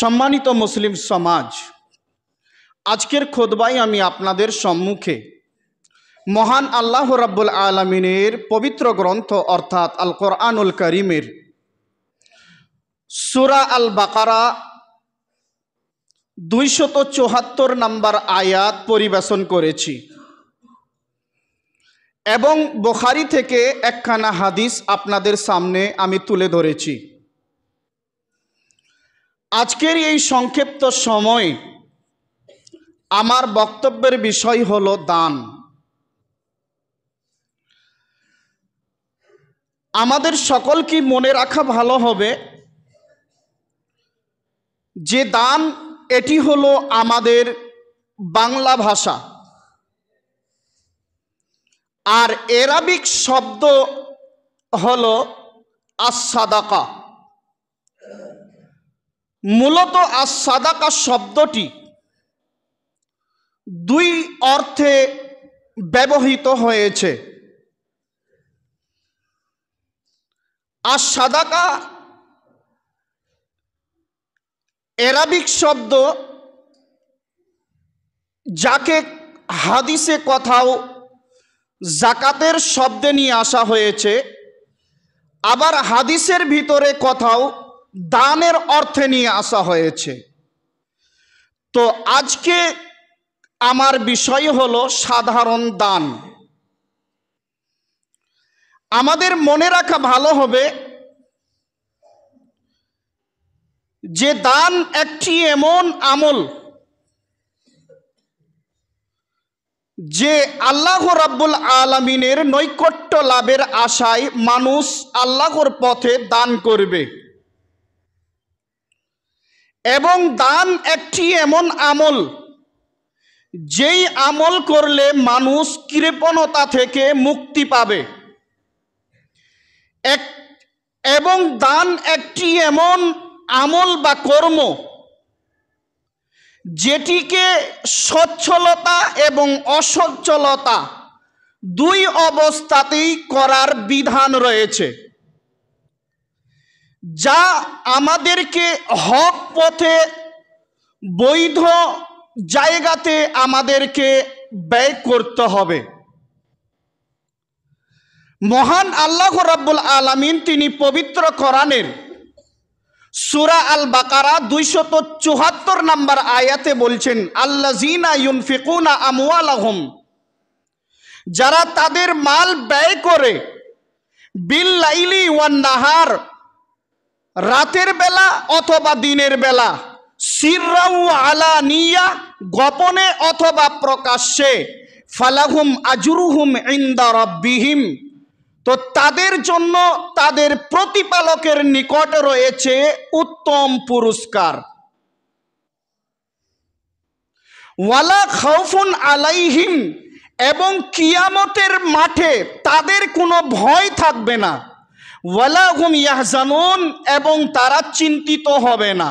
সম্মানিত মুসলিম সমাজ আজকের খোদবাই আমি আপনাদের সম্মুখে মহান আল্লাহ রাব্বুল আলমিনের পবিত্র গ্রন্থ অর্থাৎ আল কোরআনুল করিমের সুরা আল বাকারা দুইশত চুহাত্তর নাম্বার আয়াত পরিবেশন করেছি এবং বোখারি থেকে একখানা হাদিস আপনাদের সামনে আমি তুলে ধরেছি আজকের এই সংক্ষিপ্ত সময় আমার বক্তব্যের বিষয় হল দান আমাদের কি মনে রাখা ভালো হবে যে দান এটি হলো আমাদের বাংলা ভাষা আর এরাবিক শব্দ হলো আসাদাকা মূলত আর সাদাকা শব্দটি দুই অর্থে ব্যবহৃত হয়েছে আর সাদাকা এরাবিক শব্দ যাকে হাদিসে কথাও জাকাতের শব্দে নিয়ে আসা হয়েছে আবার হাদিসের ভিতরে কথাও দানের অর্থে নিয়ে আসা হয়েছে তো আজকে আমার বিষয় হলো সাধারণ দান আমাদের মনে রাখা ভালো হবে যে দান একটি এমন আমল যে আল্লাহ রাব্বুল আলমিনের নৈকট্য লাভের আশায় মানুষ আল্লাহর পথে দান করবে এবং দান একটি এমন আমল যেই আমল করলে মানুষ কৃপণতা থেকে মুক্তি পাবে এক এবং দান একটি এমন আমল বা কর্ম যেটিকে সচ্ছলতা এবং অসচ্ছলতা দুই অবস্থাতেই করার বিধান রয়েছে যা আমাদেরকে হক পথে বৈধ জায়গাতে আমাদেরকে ব্যয় করতে হবে মহান আল্লাহ রাব্বুল আলমিন তিনি পবিত্র করানের সুরা আল বাকারা দুইশত চুহাত্তর নাম্বার আয়াতে বলছেন আল্লা জিনা ইউনফিকুনা আহম যারা তাদের মাল ব্যয় করে বিল্লাইলি ওয়ান নাহার রাতের বেলা অথবা দিনের বেলা সিররাউ আলা নিয়া গোপনে অথবা প্রকাশ্যে ফালাহুম আজরুহুম ইন্দা রব্বিহিম তো তাদের জন্য তাদের প্রতিপালকের নিকট রয়েছে উত্তম পুরস্কার ওয়ালা খাউফুন আলাইহিম এবং কিয়ামতের মাঠে তাদের কোনো ভয় থাকবে না ওয়ালাহুম ইয়াহজানুন এবং তারা চিন্তিত হবে না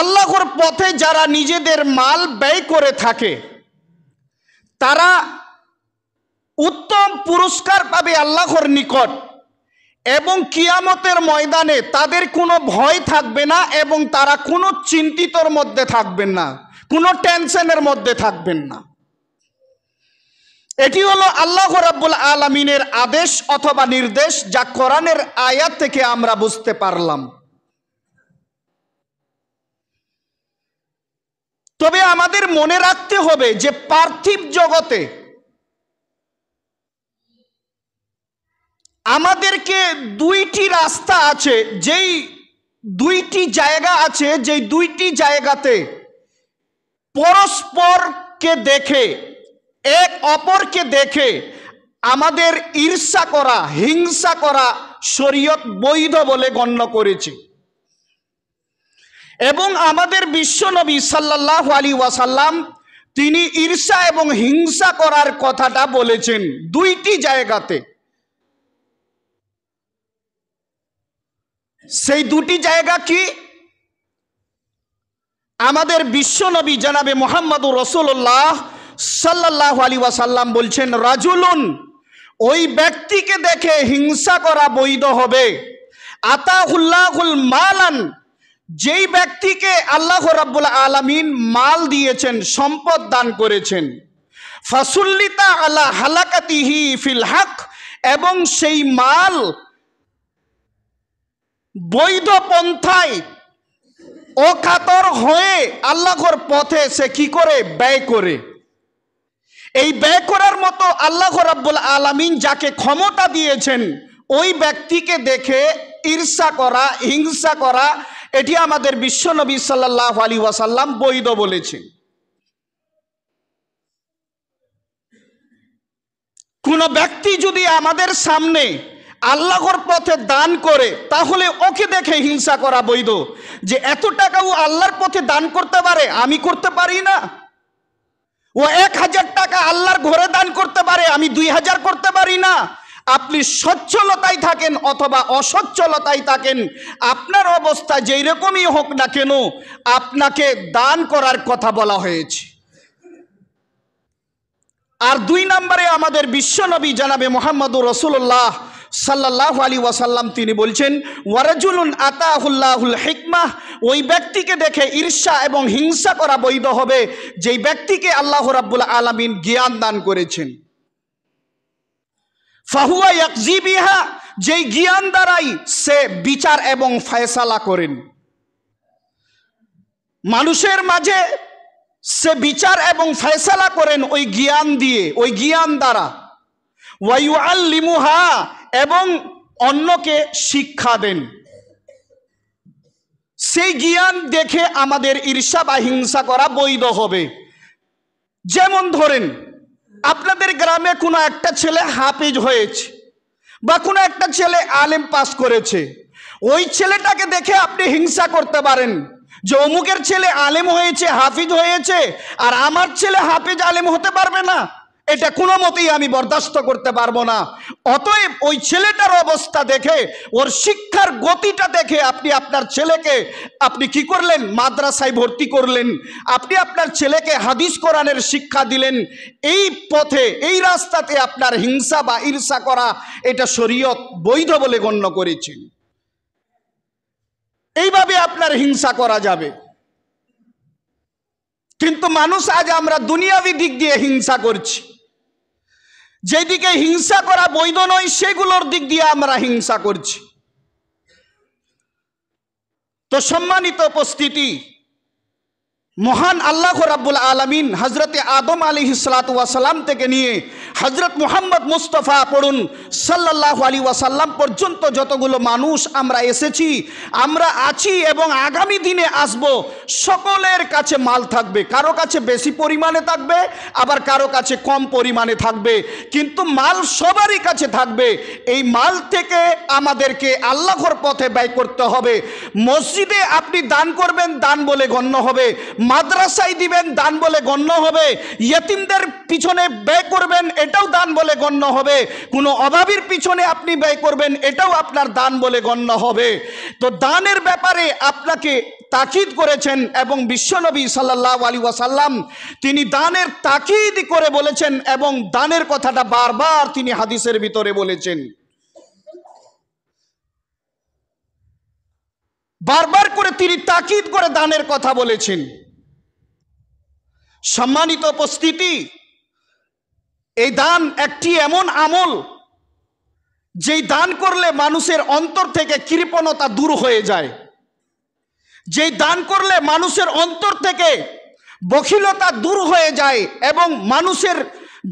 আল্লাহর পথে যারা নিজেদের মাল ব্যয় করে থাকে তারা উত্তম পুরস্কার পাবে আল্লাহর নিকট এবং কিয়ামতের ময়দানে তাদের কোনো ভয় থাকবে না এবং তারা কোনো চিন্তিতর মধ্যে থাকবেন না কোনো টেনশনের মধ্যে থাকবেন না এটি হলো আল্লাহ রাব্বুল আলমিনের আদেশ অথবা নির্দেশ যা কোরআনের আয়াত থেকে আমরা বুঝতে পারলাম তবে আমাদের মনে রাখতে হবে যে পার্থিব জগতে আমাদেরকে দুইটি রাস্তা আছে যেই দুইটি জায়গা আছে যেই দুইটি জায়গাতে পরস্পরকে দেখে এক অপরকে দেখে আমাদের ঈর্ষা করা হিংসা করা শরীয়ত বৈধ বলে গণ্য করেছে এবং আমাদের বিশ্বনবী সাল্লাহ আলী ওয়াসাল্লাম তিনি ঈর্ষা এবং হিংসা করার কথাটা বলেছেন দুইটি জায়গাতে সেই দুটি জায়গা কি আমাদের বিশ্বনবী জানাবে মোহাম্মদুর রসুল্লাহ সাল্লাহ আলী ওয়াসাল্লাম বলছেন রাজুলুন ওই ব্যক্তিকে দেখে হিংসা করা বৈধ হবে আতাহুল্লাহুল মালান যেই ব্যক্তিকে আল্লাহ রাবুল আলামিন মাল দিয়েছেন সম্পদ দান করেছেন ফাসুল্লিতা আলা হালাকাতিহি ফিল হক এবং সেই মাল বৈধ পন্থায় অকাতর হয়ে আল্লাহর পথে সে কি করে ব্যয় করে এই ব্যয় করার মতো আল্লাহ রাব্বুল আলামিন যাকে ক্ষমতা দিয়েছেন ওই ব্যক্তিকে দেখে ঈর্ষা করা হিংসা করা এটি আমাদের বিশ্বনবী সাল্লাহ আলী ওয়াসাল্লাম বৈধ বলেছেন কোনো ব্যক্তি যদি আমাদের সামনে আল্লাহর পথে দান করে তাহলে ওকে দেখে হিংসা করা বৈধ যে এত টাকাও আল্লাহর পথে দান করতে পারে আমি করতে পারি না ও এক হাজার টাকা আল্লাহর ঘরে দান করতে পারে আমি দুই হাজার করতে পারি না আপনি স্বচ্ছলতায় থাকেন অথবা অসচ্ছলতায় থাকেন আপনার অবস্থা যেই রকমই হোক না কেন আপনাকে দান করার কথা বলা হয়েছে আর দুই নম্বরে আমাদের বিশ্বনবী জানাবে মোহাম্মদুর রসুল্লাহ সাল্লাহ আলী ওয়াসাল্লাম তিনি বলছেন ওয়ারাজুলুন আতাহুল্লাহুল হিকমাহ ওই ব্যক্তিকে দেখে ঈর্ষা এবং হিংসা করা বৈধ হবে যেই ব্যক্তিকে আল্লাহ রাব্বুল আলমিন জ্ঞান দান করেছেন ফাহুয়া ইয়াকজিবিহা যেই জ্ঞান দ্বারাই সে বিচার এবং ফয়সালা করেন মানুষের মাঝে সে বিচার এবং ফয়সালা করেন ওই জ্ঞান দিয়ে ওই জ্ঞান দ্বারা ওয়াইউ আল্লিমুহা এবং অন্যকে শিক্ষা দেন সেই জ্ঞান দেখে আমাদের ঈর্ষা বা হিংসা করা বৈধ হবে যেমন ধরেন আপনাদের গ্রামে কোনো একটা ছেলে হাফিজ হয়েছে বা কোনো একটা ছেলে আলেম পাস করেছে ওই ছেলেটাকে দেখে আপনি হিংসা করতে পারেন যে অমুকের ছেলে আলেম হয়েছে হাফিজ হয়েছে আর আমার ছেলে হাফিজ আলেম হতে পারবে না এটা কোনো মতেই আমি বরদাস্ত করতে পারবো না অতএব ওই ছেলেটার অবস্থা দেখে ওর শিক্ষার গতিটা দেখে আপনি আপনার ছেলেকে আপনি কি করলেন মাদ্রাসায় ভর্তি করলেন আপনি আপনার ছেলেকে হাদিস কোরআনের শিক্ষা দিলেন এই পথে এই রাস্তাতে আপনার হিংসা বা ঈর্ষা করা এটা শরীয়ত বৈধ বলে গণ্য করেছেন এইভাবে আপনার হিংসা করা যাবে কিন্তু মানুষ আজ আমরা দুনিয়াবি দিক দিয়ে হিংসা করছি যেদিকে হিংসা করা বৈধ নয় সেগুলোর দিক দিয়ে আমরা হিংসা করছি তো সম্মানিত উপস্থিতি মহান আল্লাহ রাব্বুল আলমিন হজরতে আদম আলী ওয়াসাল্লাম থেকে নিয়ে হজরত মুহাম্মদ মুস্তফা পড়ুন সাল্লাহ আলী ওয়াসাল্লাম পর্যন্ত যতগুলো মানুষ আমরা এসেছি আমরা আছি এবং আগামী দিনে আসব সকলের কাছে মাল থাকবে কারো কাছে বেশি পরিমাণে থাকবে আবার কারো কাছে কম পরিমাণে থাকবে কিন্তু মাল সবারই কাছে থাকবে এই মাল থেকে আমাদেরকে আল্লাহর পথে ব্যয় করতে হবে মসজিদে আপনি দান করবেন দান বলে গণ্য হবে মাদ্রাসায় দিবেন দান বলে গণ্য হবে ইয়েতিমদের পিছনে ব্যয় করবেন এটাও দান বলে গণ্য হবে কোনো অভাবীর পিছনে আপনি ব্যয় করবেন এটাও আপনার দান বলে গণ্য হবে তো দানের ব্যাপারে আপনাকে তাকিদ করেছেন এবং বিশ্বনবী সাল্লাহ আলী ওয়াসাল্লাম তিনি দানের তাকিদ করে বলেছেন এবং দানের কথাটা বারবার তিনি হাদিসের ভিতরে বলেছেন বারবার করে তিনি তাকিদ করে দানের কথা বলেছেন সম্মানিত উপস্থিতি এই দান একটি এমন আমল যেই দান করলে মানুষের অন্তর থেকে কৃপণতা দূর হয়ে যায় যেই দান করলে মানুষের অন্তর থেকে বখিলতা দূর হয়ে যায় এবং মানুষের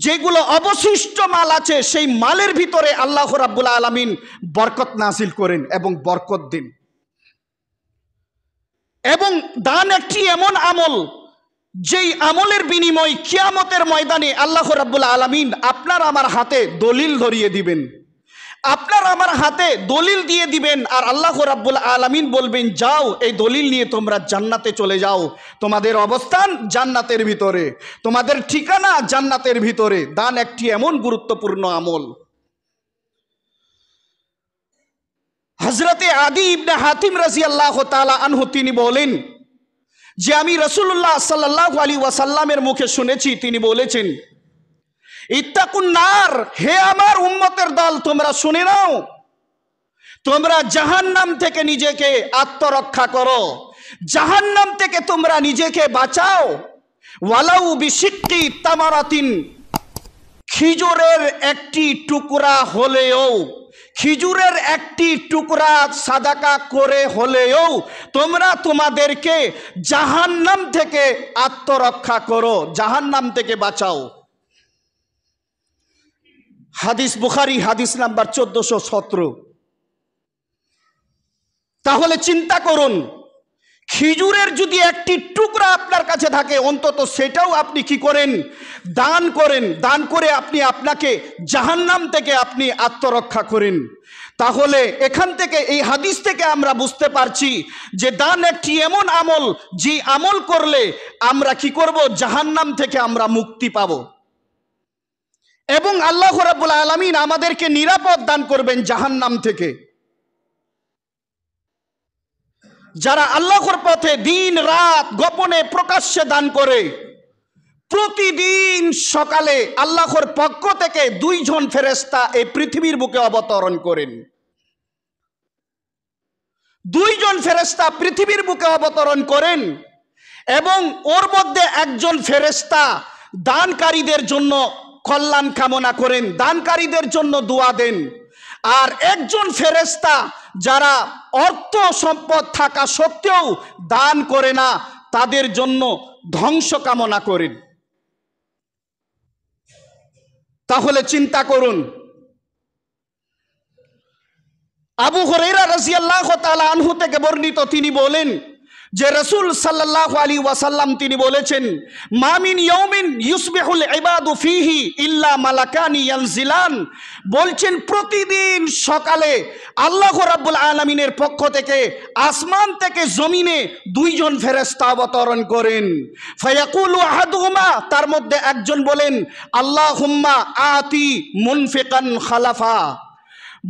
যেগুলো অবশিষ্ট মাল আছে সেই মালের ভিতরে আল্লাহ রাব্বুল আলমিন বরকত নাসিল করেন এবং বরকত দিন এবং দান একটি এমন আমল যেই আমলের বিনিময় কিয়ামতের ময়দানে আল্লাহ রাব্বুল আলমিন আপনার আমার হাতে দলিল ধরিয়ে দিবেন আপনার আমার হাতে দলিল দিয়ে দিবেন আর আল্লাহ রাব্বুল আলমিন বলবেন যাও এই দলিল নিয়ে তোমরা জান্নাতে চলে যাও তোমাদের অবস্থান জান্নাতের ভিতরে তোমাদের ঠিকানা জান্নাতের ভিতরে দান একটি এমন গুরুত্বপূর্ণ আমল হজরতে আদি ইবনে হাতিম রাজি আল্লাহ তালা আনহু তিনি বলেন যে আমি রসুল্লাহ সাল্লাহ আলী ওয়াসাল্লামের মুখে শুনেছি তিনি বলেছেন ইত্তাকুন্নার হে আমার উম্মতের দল তোমরা শুনে নাও তোমরা জাহান নাম থেকে নিজেকে আত্মরক্ষা করো জাহান নাম থেকে তোমরা নিজেকে বাঁচাও ওয়ালাউ বিশিক্কি তামারাতিন খিজোরের একটি টুকরা হলেও খিজুরের একটি টুকরা সাদাকা করে হলেও তোমরা তোমাদেরকে জাহান্নাম থেকে আত্মরক্ষা করো জাহান্নাম থেকে বাঁচাও হাদিস বুখারি হাদিস নাম্বার চোদ্দশো সতেরো তাহলে চিন্তা করুন খিজুরের যদি একটি টুকরা আপনার কাছে থাকে অন্তত সেটাও আপনি কি করেন দান করেন দান করে আপনি আপনাকে জাহান্নাম থেকে আপনি আত্মরক্ষা করেন তাহলে এখান থেকে এই হাদিস থেকে আমরা বুঝতে পারছি যে দান একটি এমন আমল যে আমল করলে আমরা কি করব জাহান্নাম থেকে আমরা মুক্তি পাব এবং আল্লাহ রাবুল আলমিন আমাদেরকে নিরাপদ দান করবেন জাহান্নাম থেকে যারা আল্লাহর পথে দিন রাত গোপনে প্রকাশ্যে দান করে প্রতিদিন সকালে আল্লাহর পক্ষ থেকে দুইজন ফেরেস্তা এই পৃথিবীর বুকে অবতরণ করেন দুইজন ফেরেস্তা পৃথিবীর বুকে অবতরণ করেন এবং ওর মধ্যে একজন ফেরেস্তা দানকারীদের জন্য কল্যাণ কামনা করেন দানকারীদের জন্য দোয়া দেন আর একজন ফেরেস্তা যারা অর্থ সম্পদ থাকা সত্ত্বেও দান করে না তাদের জন্য ধ্বংস কামনা করেন তাহলে চিন্তা করুন আবু হরেরা রাজিয়াল্লাহ তালা আনহু থেকে বর্ণিত তিনি বলেন যে রসুল সাল্লাহ আলী ওয়াসাল্লাম তিনি বলেছেন মামিন ইয়মিন ইউসবেহুল এবাদু ফিহি ইল্লা মালাকানি ইয়ানজিলান বলছেন প্রতিদিন সকালে আল্লাহ রাব্বুল আলমিনের পক্ষ থেকে আসমান থেকে জমিনে দুইজন ফেরেস্তা অবতরণ করেন ফয়াকুল আহাদুমা তার মধ্যে একজন বলেন আল্লাহ হুম্মা আতি মুনফিকান খালাফা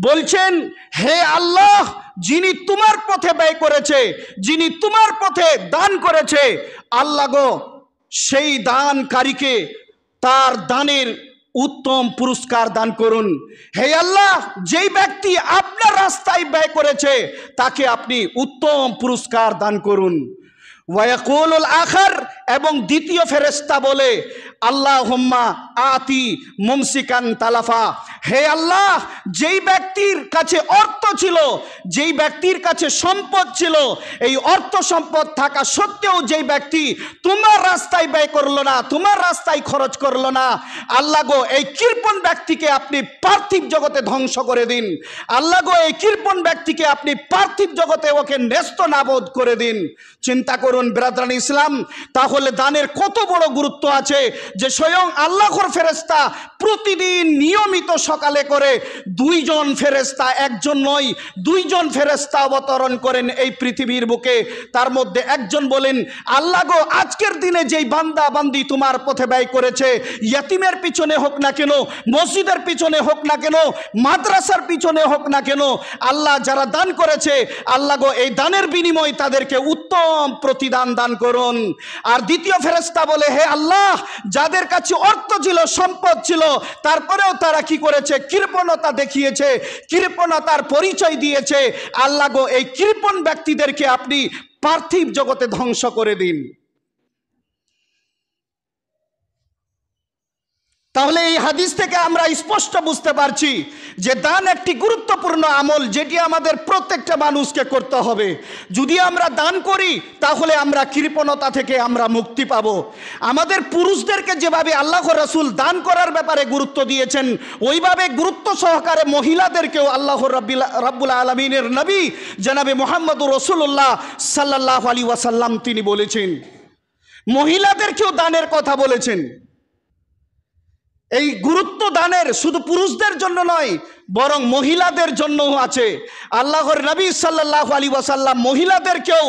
বলছেন হে আল্লাহ যিনি তোমার পথে ব্যয় করেছে যিনি তোমার পথে দান করেছে আল্লাহ গো সেই দানকারীকে তার দানের উত্তম পুরস্কার দান করুন হে আল্লাহ যেই ব্যক্তি আপনার রাস্তায় ব্যয় করেছে তাকে আপনি উত্তম পুরস্কার দান করুন ওয়াকুল আখার এবং দ্বিতীয় ফেরেস্তা বলে আল্লাহ হোম্মা আতি মুমসিকান তালাফা হে আল্লাহ যেই ব্যক্তির কাছে অর্থ ছিল যেই ব্যক্তির কাছে সম্পদ ছিল এই অর্থ সম্পদ থাকা সত্ত্বেও যেই ব্যক্তি তোমার রাস্তায় ব্যয় করলো না তোমার রাস্তায় খরচ করলো না আল্লাহ গো এই কৃপণ ব্যক্তিকে আপনি পার্থিব জগতে ধ্বংস করে দিন আল্লাহ গো এই কৃপণ ব্যক্তিকে আপনি পার্থিব জগতে ওকে ন্যস্ত নাবোধ করে দিন চিন্তা করুন ব্রাদান ইসলাম তাহলে তাহলে দানের কত বড় গুরুত্ব আছে যে স্বয়ং আল্লাহর ফেরেস্তা প্রতিদিন নিয়মিত সকালে করে দুইজন ফেরেস্তা একজন নয় দুইজন ফেরেস্তা অবতরণ করেন এই পৃথিবীর বুকে তার মধ্যে একজন বলেন আল্লাহ গো আজকের দিনে যেই বান্দা বান্দি তোমার পথে ব্যয় করেছে ইয়াতিমের পিছনে হোক না কেন মসজিদের পিছনে হোক না কেন মাদ্রাসার পিছনে হোক না কেন আল্লাহ যারা দান করেছে আল্লাহ গো এই দানের বিনিময় তাদেরকে উত্তম প্রতিদান দান করুন আর দ্বিতীয় ফেরেস্তা বলে হে আল্লাহ যাদের কাছে অর্থ ছিল সম্পদ ছিল তারপরেও তারা কি করেছে কৃপণতা দেখিয়েছে কৃপণতার পরিচয় দিয়েছে আল্লাহ গো এই কৃপণ ব্যক্তিদেরকে আপনি পার্থিব জগতে ধ্বংস করে দিন তাহলে এই হাদিস থেকে আমরা স্পষ্ট বুঝতে পারছি যে দান একটি গুরুত্বপূর্ণ আমল যেটি আমাদের প্রত্যেকটা মানুষকে করতে হবে যদি আমরা দান করি তাহলে আমরা কৃপণতা থেকে আমরা মুক্তি পাব আমাদের পুরুষদেরকে যেভাবে আল্লাহ রাসুল দান করার ব্যাপারে গুরুত্ব দিয়েছেন ওইভাবে গুরুত্ব সহকারে মহিলাদেরকেও আল্লাহ রব্বিল্লা রব্বুল আলমিনের নবী জানাবে মোহাম্মদ রসুল্লাহ সাল্লাহ আলী ওয়াসাল্লাম তিনি বলেছেন মহিলাদেরকেও দানের কথা বলেছেন এই গুরুত্ব দানের শুধু পুরুষদের জন্য নয় বরং মহিলাদের জন্যও আছে আল্লাহর নবী সাল্লাহ আলী ওয়াসাল্লাম মহিলাদেরকেও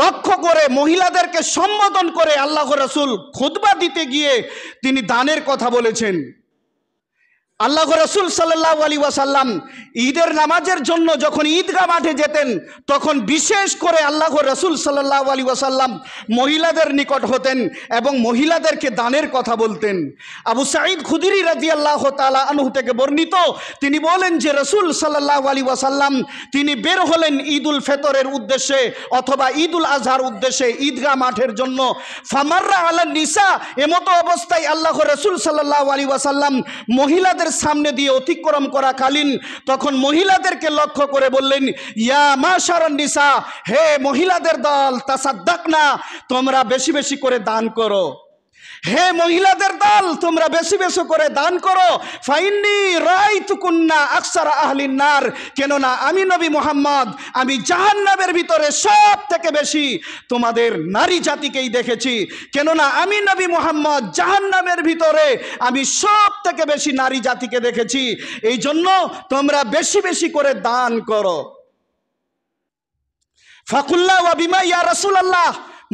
লক্ষ্য করে মহিলাদেরকে সম্বোধন করে আল্লাহ রসুল খুদবা দিতে গিয়ে তিনি দানের কথা বলেছেন আল্লাহ রসুল সাল্লাহ আলী ওয়াসাল্লাম ঈদের নামাজের জন্য যখন ঈদগাহ মাঠে যেতেন তখন বিশেষ করে আল্লাহ রসুল সাল্লাহ আলী ওয়াসাল্লাম মহিলাদের নিকট হতেন এবং মহিলাদেরকে দানের কথা বলতেন আবু সাঈদ খুদিরি রাজি আল্লাহ তালা আনহু থেকে বর্ণিত তিনি বলেন যে রসুল সাল্লাহ আলী ওয়াসাল্লাম তিনি বের হলেন ঈদ উল ফেতরের উদ্দেশ্যে অথবা ঈদ উল আজহার উদ্দেশ্যে ঈদগাহ মাঠের জন্য ফামাররা আলা নিসা এমতো অবস্থায় আল্লাহ রসুল সাল্লাহ আলী ওয়াসাল্লাম মহিলাদের মহিলাদের সামনে দিয়ে অতিক্রম করাকালীন তখন মহিলাদেরকে লক্ষ্য করে বললেন ইয়া মা নিসা হে মহিলাদের দল তাসাদ্দাক না তোমরা বেশি বেশি করে দান করো হে মহিলাদের দল তোমরা বেশি বেশি করে দান করো ফাইনি রাই তুকুন্না আকসার আহলিনার কেননা আমি নবী মোহাম্মদ আমি জাহান্নামের ভিতরে সব থেকে বেশি তোমাদের নারী জাতিকেই দেখেছি কেননা আমি নবী মোহাম্মদ জাহান্নামের ভিতরে আমি সব থেকে বেশি নারী জাতিকে দেখেছি এই জন্য তোমরা বেশি বেশি করে দান করো ফাকুল্লাহ ওয়া বিমা ইয়া রাসূলুল্লাহ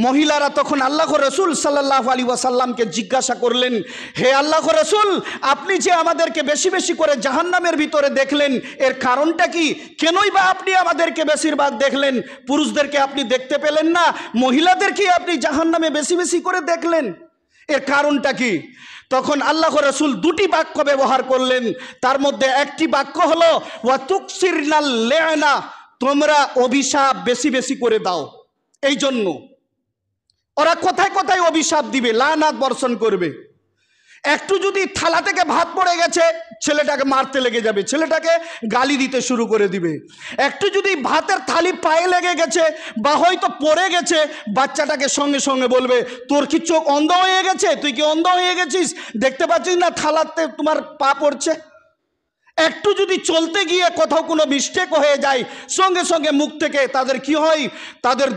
মহিলারা তখন আল্লাহ রসুল সাল্লাহ আলী ওয়াসাল্লামকে জিজ্ঞাসা করলেন হে আল্লাহ রসুল আপনি যে আমাদেরকে বেশি বেশি করে জাহান্নামের ভিতরে দেখলেন এর কারণটা কি কেনই বা আপনি আমাদেরকে বেশিরভাগ দেখলেন পুরুষদেরকে আপনি দেখতে পেলেন না মহিলাদেরকে আপনি জাহান্নামে বেশি বেশি করে দেখলেন এর কারণটা কি তখন আল্লাহ রসুল দুটি বাক্য ব্যবহার করলেন তার মধ্যে একটি বাক্য হল ওয়া তুকসির না তোমরা অভিশাপ বেশি বেশি করে দাও এই জন্য ওরা কোথায় কোথায় অভিশাপ দিবে লানাত বর্ষণ করবে একটু যদি থালা থেকে ভাত পড়ে গেছে ছেলেটাকে মারতে লেগে যাবে ছেলেটাকে গালি দিতে শুরু করে দিবে একটু যদি ভাতের থালি পায়ে লেগে গেছে বা হয়তো পড়ে গেছে বাচ্চাটাকে সঙ্গে সঙ্গে বলবে তোর কি চোখ অন্ধ হয়ে গেছে তুই কি অন্ধ হয়ে গেছিস দেখতে পাচ্ছিস না থালাতে তোমার পা পড়ছে একটু যদি চলতে গিয়ে কোথাও কোনো মিস্টেক হয়ে যায় সঙ্গে সঙ্গে মুখ থেকে তাদের কি হয় তাদের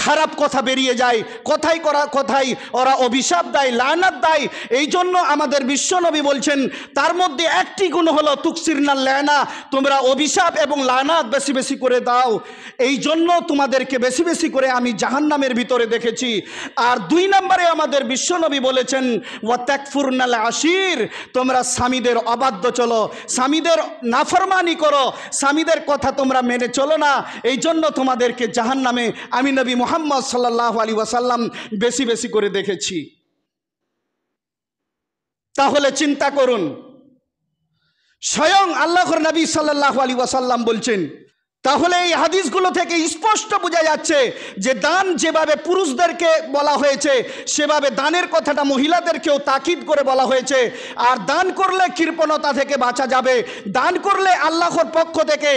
খারাপ কথা বেরিয়ে যায় কথাই করা কথাই ওরা অভিশাপ দেয় লায়নাত দেয় এই জন্য আমাদের বিশ্বনবী বলছেন তার মধ্যে একটি গুণ হলো না ল্যানা তোমরা অভিশাপ এবং লায়নাত বেশি বেশি করে দাও এই জন্য তোমাদেরকে বেশি বেশি করে আমি জাহান্নামের ভিতরে দেখেছি আর দুই নম্বরে আমাদের বিশ্বনবী বলেছেন ওয়া ত্যাকফুরনাল আশির তোমরা স্বামীদের অবাধ্য চলো স্বামীদের নাফরমানি করো স্বামীদের কথা তোমরা মেনে চলো না এই জন্য তোমাদেরকে জাহান্নামে আমি নবী মোহাম্মদ সাল্লাহ আলী ওয়াসাল্লাম বেশি বেশি করে দেখেছি তাহলে চিন্তা করুন স্বয়ং আল্লাহর নবী সাল্লাহ আলী ওয়াসাল্লাম বলছেন তাহলে এই হাদিসগুলো থেকে স্পষ্ট বোঝা যাচ্ছে যে দান যেভাবে পুরুষদেরকে বলা হয়েছে সেভাবে দানের কথাটা মহিলাদেরকেও তাকিদ করে বলা হয়েছে আর দান করলে কৃপণতা থেকে বাঁচা যাবে দান করলে আল্লাহর পক্ষ থেকে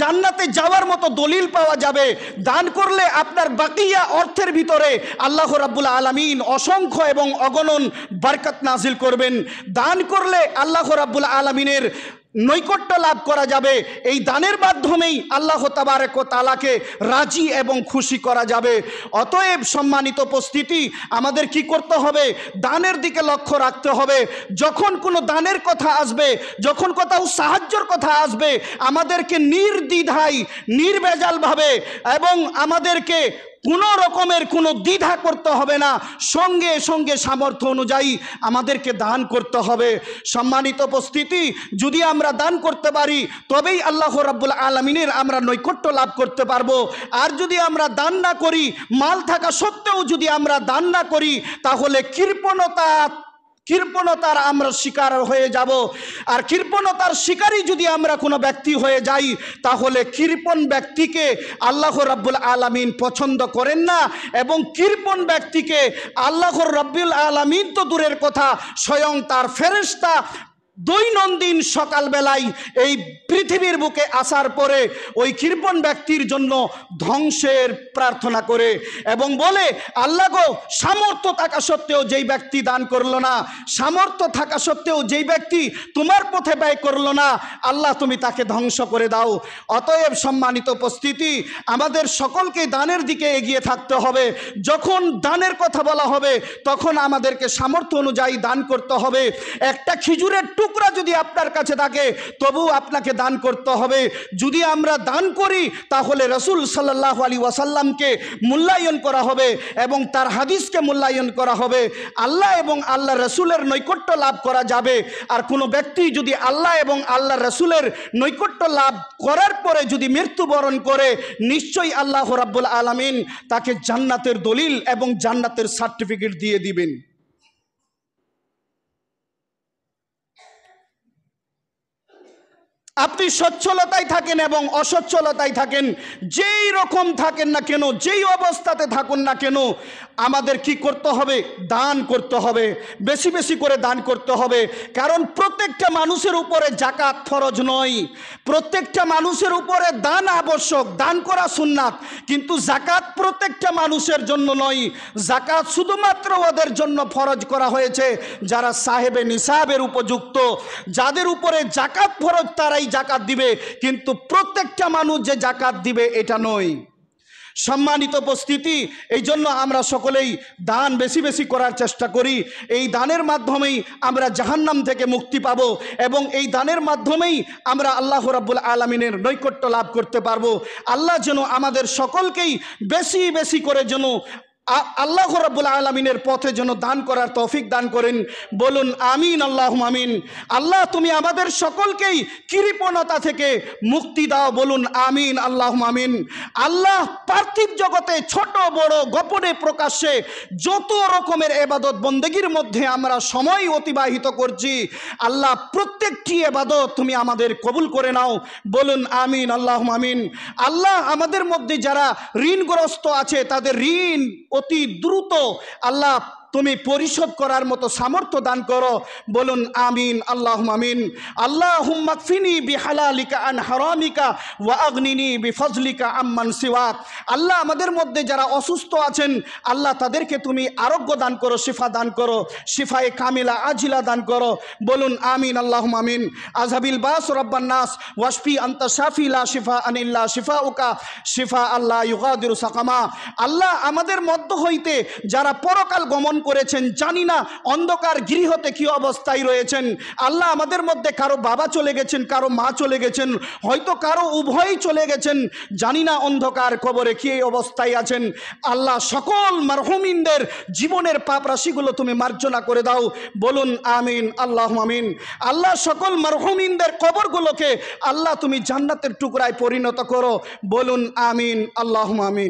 জান্নাতে যাওয়ার মতো দলিল পাওয়া যাবে দান করলে আপনার বাকিয়া অর্থের ভিতরে আল্লাহ রাব্বুল আলমিন অসংখ্য এবং অগণন বারকাত নাজিল করবেন দান করলে আল্লাহ রাব্বুল আলমিনের নৈকট্য লাভ করা যাবে এই দানের মাধ্যমেই আল্লাহ তাবারেক তালাকে রাজি এবং খুশি করা যাবে অতএব সম্মানিত উপস্থিতি আমাদের কি করতে হবে দানের দিকে লক্ষ্য রাখতে হবে যখন কোনো দানের কথা আসবে যখন কোথাও সাহায্যর কথা আসবে আমাদেরকে নির্দ্বিধায় নির্বেজালভাবে এবং আমাদেরকে কোনো রকমের কোনো দ্বিধা করতে হবে না সঙ্গে সঙ্গে সামর্থ্য অনুযায়ী আমাদেরকে দান করতে হবে সম্মানিত উপস্থিতি যদি আমরা দান করতে পারি তবেই আল্লাহ রাব্বুল আলমিনের আমরা নৈকট্য লাভ করতে পারবো আর যদি আমরা দান না করি মাল থাকা সত্ত্বেও যদি আমরা দান না করি তাহলে কৃপণতা কৃপণতার আমরা শিকার হয়ে যাব আর কৃপণতার শিকারই যদি আমরা কোনো ব্যক্তি হয়ে যাই তাহলে কৃপণ ব্যক্তিকে আল্লাহ রব্বুল আলমিন পছন্দ করেন না এবং কৃপণ ব্যক্তিকে আল্লাহর রব্বুল আলমিন তো দূরের কথা স্বয়ং তার ফেরেস্তা দৈনন্দিন সকালবেলায় এই পৃথিবীর বুকে আসার পরে ওই কৃপণ ব্যক্তির জন্য ধ্বংসের প্রার্থনা করে এবং বলে আল্লাহ গো সামর্থ্য থাকা সত্ত্বেও যেই ব্যক্তি দান করলো না সামর্থ্য থাকা সত্ত্বেও যেই ব্যক্তি তোমার পথে ব্যয় করলো না আল্লাহ তুমি তাকে ধ্বংস করে দাও অতএব সম্মানিত উপস্থিতি আমাদের সকলকে দানের দিকে এগিয়ে থাকতে হবে যখন দানের কথা বলা হবে তখন আমাদেরকে সামর্থ্য অনুযায়ী দান করতে হবে একটা খিজুরের টুক টুকরা যদি আপনার কাছে থাকে তবু আপনাকে দান করতে হবে যদি আমরা দান করি তাহলে রসুল সাল্লাহ আলী ওয়াসাল্লামকে মূল্যায়ন করা হবে এবং তার হাদিসকে মূল্যায়ন করা হবে আল্লাহ এবং আল্লাহ রসুলের নৈকট্য লাভ করা যাবে আর কোনো ব্যক্তি যদি আল্লাহ এবং আল্লাহ রসুলের নৈকট্য লাভ করার পরে যদি মৃত্যুবরণ করে নিশ্চয়ই আল্লাহ রাব্বুল আলমিন তাকে জান্নাতের দলিল এবং জান্নাতের সার্টিফিকেট দিয়ে দিবেন আপনি সচ্ছলতায় থাকেন এবং অসচ্ছলতায় থাকেন যেই রকম থাকেন না কেন যেই অবস্থাতে থাকুন না কেন আমাদের কি করতে হবে দান করতে হবে বেশি বেশি করে দান করতে হবে কারণ প্রত্যেকটা মানুষের উপরে জাকাত ফরজ নয় প্রত্যেকটা মানুষের উপরে দান আবশ্যক দান করা সুন্নাত কিন্তু জাকাত প্রত্যেকটা মানুষের জন্য নয় জাকাত শুধুমাত্র ওদের জন্য ফরজ করা হয়েছে যারা সাহেবে নিসাবের উপযুক্ত যাদের উপরে জাকাত ফরজ তারাই সবাই জাকাত দিবে কিন্তু প্রত্যেকটা মানুষ যে জাকাত দিবে এটা নয় সম্মানিত উপস্থিতি এই জন্য আমরা সকলেই দান বেশি বেশি করার চেষ্টা করি এই দানের মাধ্যমেই আমরা জাহান্নাম থেকে মুক্তি পাব এবং এই দানের মাধ্যমেই আমরা আল্লাহ রাব্বুল আলমিনের নৈকট্য লাভ করতে পারবো আল্লাহ যেন আমাদের সকলকেই বেশি বেশি করে যেন আল্লাহ রাব্বুল আলমিনের পথে যেন দান করার তফিক দান করেন বলুন আমিন আল্লাহ আমিন আল্লাহ তুমি আমাদের সকলকেই কৃপণতা থেকে মুক্তি দাও বলুন আমিন আল্লাহ আমিন আল্লাহ পার্থিব জগতে ছোট বড় গোপনে প্রকাশ্যে যত রকমের এবাদত বন্দেগীর মধ্যে আমরা সময় অতিবাহিত করছি আল্লাহ প্রত্যেকটি এবাদত তুমি আমাদের কবুল করে নাও বলুন আমিন আল্লাহ আমিন আল্লাহ আমাদের মধ্যে যারা ঋণগ্রস্ত আছে তাদের ঋণ অতি দ্রুত আল্লাহ তুমি পরিশোধ করার মতো সামর্থ্য দান করো বলুন আমিন আল্লাহ আমিন আল্লাহ হুম্মাকফিনি বিহালালিকা আন হারামিকা ওয়া আগ্নিনি বিফজলিকা আম্মান সিওয়াক আল্লাহ আমাদের মধ্যে যারা অসুস্থ আছেন আল্লাহ তাদেরকে তুমি আরোগ্য দান করো শিফা দান করো শিফায়ে কামিলা আজিলা দান করো বলুন আমিন আল্লাহ আমিন আজহাবিল বাস রব্বান্নাস নাস ওয়াশফি আন্তা শাফি লা শিফা আনিল্লা শিফা উকা শিফা আল্লাহ ইউগাদিরু সাকামা আল্লাহ আমাদের মধ্য হইতে যারা পরকাল গমন করেছেন জানি না অন্ধকার গৃহতে কি অবস্থায় রয়েছেন আল্লাহ আমাদের মধ্যে কারো বাবা চলে গেছেন কারো মা চলে গেছেন হয়তো কারো উভয়ই চলে গেছেন জানি না অন্ধকার কবরে কি অবস্থায় আছেন আল্লাহ সকল মারহুমিনদের জীবনের পাপ রাশিগুলো তুমি মার্জনা করে দাও বলুন আমিন আল্লাহ আমিন আল্লাহ সকল মারহুমিনদের কবরগুলোকে আল্লাহ তুমি জান্নাতের টুকরায় পরিণত করো বলুন আমিন আল্লাহ আমিন